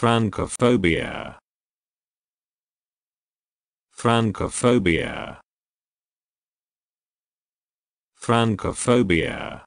Francophobia. Francophobia. Francophobia.